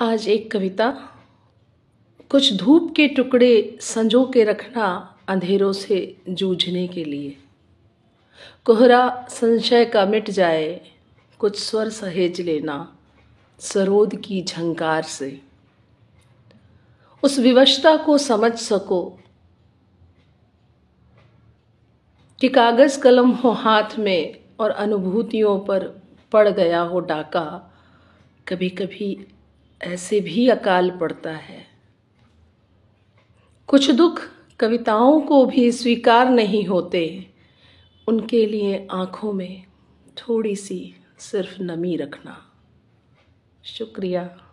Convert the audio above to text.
आज एक कविता कुछ धूप के टुकड़े संजो के रखना अंधेरों से जूझने के लिए कोहरा संशय का मिट जाए कुछ स्वर सहेज लेना सरोद की झंकार से उस विवशता को समझ सको कि कागज़ कलम हो हाथ में और अनुभूतियों पर पड़ गया हो डाका कभी कभी ऐसे भी अकाल पड़ता है कुछ दुख कविताओं को भी स्वीकार नहीं होते उनके लिए आँखों में थोड़ी सी सिर्फ नमी रखना शुक्रिया